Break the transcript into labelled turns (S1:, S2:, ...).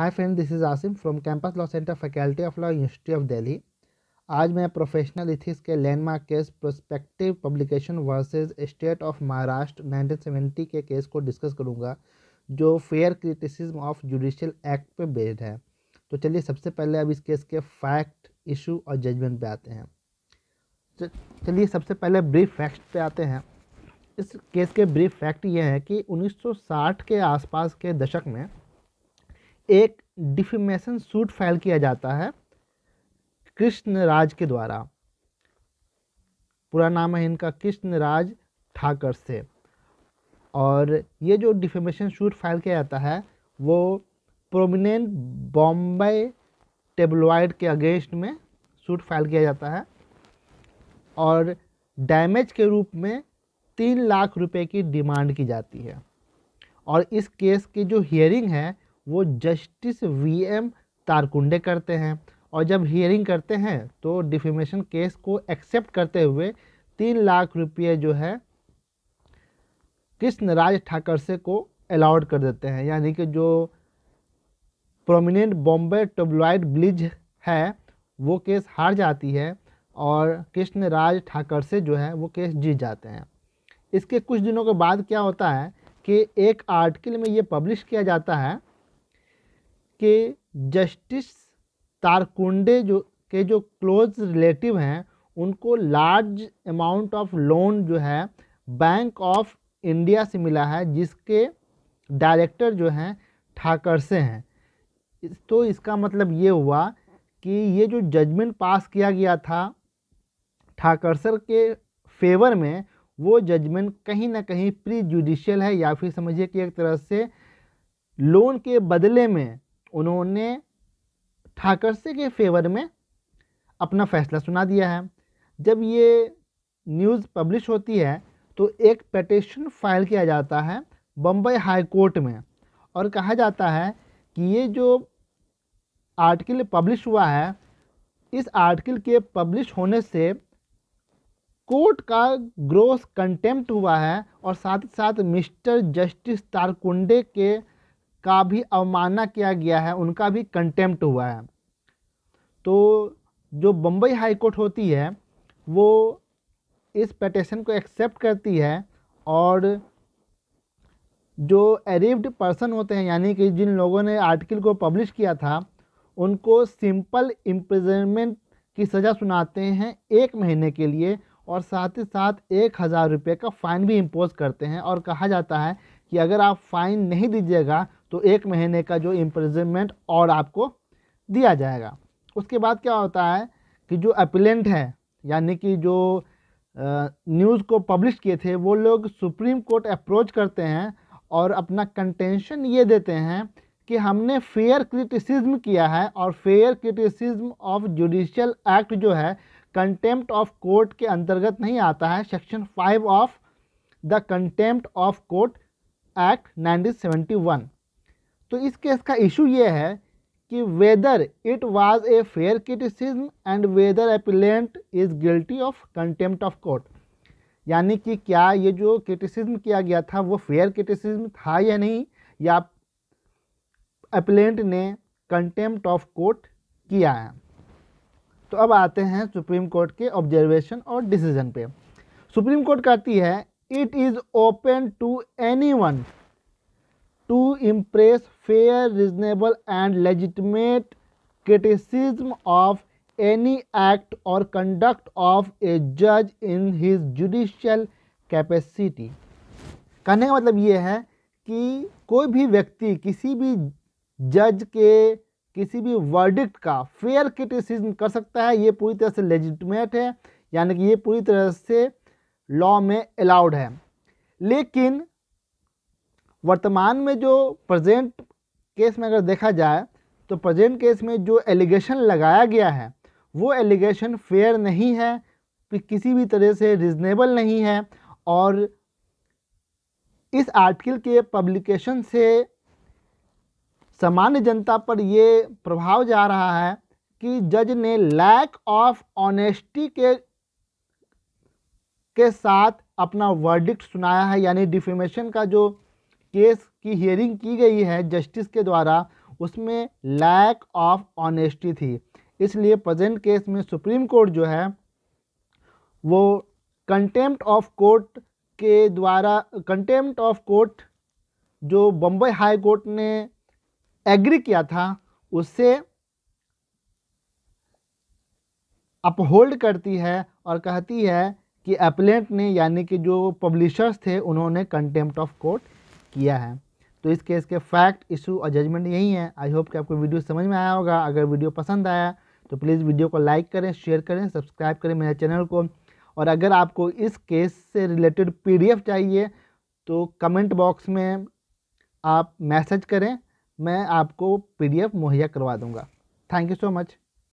S1: hi friend this is Asim from campus law centre faculty of law university of Delhi आज मैं professional ethics के landmark case prospective publication versus state of Maharashtra 1970 के case को discuss करूंगा जो fair criticism of judicial act पे based है तो चलिए सबसे पहले अब इस केस के फैक्ट इशू और जजमेंट पर आते हैं तो चलिए सबसे पहले ब्रीफ फैक्ट पे आते हैं इस केस के ब्रीफ फैक्ट ये हैं कि 1960 के आसपास के दशक में एक डिफिमेशन सूट फाइल किया जाता है कृष्ण राज के द्वारा पूरा नाम है इनका कृष्ण राज ठाकर से और ये जो डिफेमेशन शूट फाइल किया जाता है वो प्रोमिनेंट बॉम्बे टेबलॉइड के अगेंस्ट में शूट फाइल किया जाता है और डैमेज के रूप में तीन लाख रुपए की डिमांड की जाती है और इस केस की जो हियरिंग है वो जस्टिस वी एम तारकुंडे करते हैं और जब हियरिंग करते हैं तो डिफेमेशन केस को एक्सेप्ट करते हुए तीन लाख रुपये जो है कृष्ण राज ठाकर से को अलाउड कर देते हैं यानी कि जो प्रोमिनेंट बॉम्बे टब्लॉइड ब्लिज है वो केस हार जाती है और कृष्ण राज ठाकर से जो है वो केस जीत जाते हैं इसके कुछ दिनों के बाद क्या होता है कि एक आर्टिकल में ये पब्लिश किया जाता है के जस्टिस तारकुंडे जो के जो क्लोज रिलेटिव हैं उनको लार्ज अमाउंट ऑफ लोन जो है बैंक ऑफ इंडिया से मिला है जिसके डायरेक्टर जो हैं ठाकर से हैं तो इसका मतलब ये हुआ कि ये जो जजमेंट पास किया गया था ठाकर सर के फेवर में वो जजमेंट कहीं ना कहीं प्री जुडिशियल है या फिर समझिए कि एक तरह से लोन के बदले में उन्होंने ठाकर से के फेवर में अपना फैसला सुना दिया है जब ये न्यूज़ पब्लिश होती है तो एक पटिशन फाइल किया जाता है बम्बई हाई कोर्ट में और कहा जाता है कि ये जो आर्टिकल पब्लिश हुआ है इस आर्टिकल के पब्लिश होने से कोर्ट का ग्रोस कंटेम्प्ट हुआ है और साथ ही साथ मिस्टर जस्टिस तारकुंडे के का भी अवमानना किया गया है उनका भी कंटेम्प्ट हुआ है तो जो बम्बई हाई कोर्ट होती है वो इस पटिशन को एक्सेप्ट करती है और जो एरिव्ड पर्सन होते हैं यानी कि जिन लोगों ने आर्टिकल को पब्लिश किया था उनको सिंपल इम्प्रिजनमेंट की सज़ा सुनाते हैं एक महीने के लिए और साथ ही साथ एक हज़ार रुपये का फ़ाइन भी इम्पोज करते हैं और कहा जाता है कि अगर आप फ़ाइन नहीं दीजिएगा तो एक महीने का जो इम्प्रजमेंट और आपको दिया जाएगा उसके बाद क्या होता है कि जो अपीलेंट है यानी कि जो न्यूज़ को पब्लिश किए थे वो लोग सुप्रीम कोर्ट अप्रोच करते हैं और अपना कंटेंशन ये देते हैं कि हमने फेयर क्रिटिसिज्म किया है और fair criticism of judicial act जो है कंटेम्प्ट ऑफ कोर्ट के अंतर्गत नहीं आता है section five of the contempt of court act 1971 तो इस केस का इशू ये है कि whether it was a fair criticism and whether appellant is guilty of contempt of court यानी कि क्या ये जो क्रिटिसिज्म किया गया था वो फेयर क्रिटिसिज्म था या नहीं या एपिलेंट ने कंटेम्प्ट ऑफ कोर्ट किया है तो अब आते हैं सुप्रीम कोर्ट के ऑब्जर्वेशन और डिसीजन पे सुप्रीम कोर्ट कहती है it is open to anyone to impress fair reasonable and legitimate criticism of any act और कंडक्ट ऑफ ए जज इन हिज जुडिशियल कैपेसिटी कहने का मतलब ये है कि कोई भी व्यक्ति किसी भी जज के किसी भी वर्डिक्ट का फेयर क्रिटिसिज्म कर सकता है ये पूरी तरह से लेजिटमेट है यानी कि ये पूरी तरह से लॉ में अलाउड है लेकिन वर्तमान में जो प्रेजेंट केस में अगर देखा जाए तो प्रेजेंट केस में जो एलिगेशन लगाया गया है वो एलिगेशन फेयर नहीं है किसी भी तरह से रिजनेबल नहीं है और इस आर्टिकल के पब्लिकेशन से सामान्य जनता पर ये प्रभाव जा रहा है कि जज ने लैक ऑफ ऑनेस्टी के के साथ अपना वर्डिक्ट सुनाया है यानी डिफेमेशन का जो केस की हियरिंग की गई है जस्टिस के द्वारा उसमें लैक ऑफ ऑनेस्टी थी इसलिए प्रेजेंट केस में सुप्रीम कोर्ट जो है वो कंटेम्प्ट ऑफ कोर्ट के द्वारा कंटेम्प्ट ऑफ कोर्ट जो बम्बई हाई कोर्ट ने एग्री किया था उससे अपहोल्ड करती है और कहती है कि अपलेंट ने यानी कि जो पब्लिशर्स थे उन्होंने कंटेम्प्ट ऑफ कोर्ट किया है तो इस केस के फैक्ट इशू और जजमेंट यही है आई होप कि आपको वीडियो समझ में आया होगा अगर वीडियो पसंद आया तो प्लीज़ वीडियो को लाइक करें शेयर करें सब्सक्राइब करें मेरे चैनल को और अगर आपको इस केस से रिलेटेड पी चाहिए तो कमेंट बॉक्स में आप मैसेज करें मैं आपको पी मुहैया करवा दूँगा थैंक यू सो मच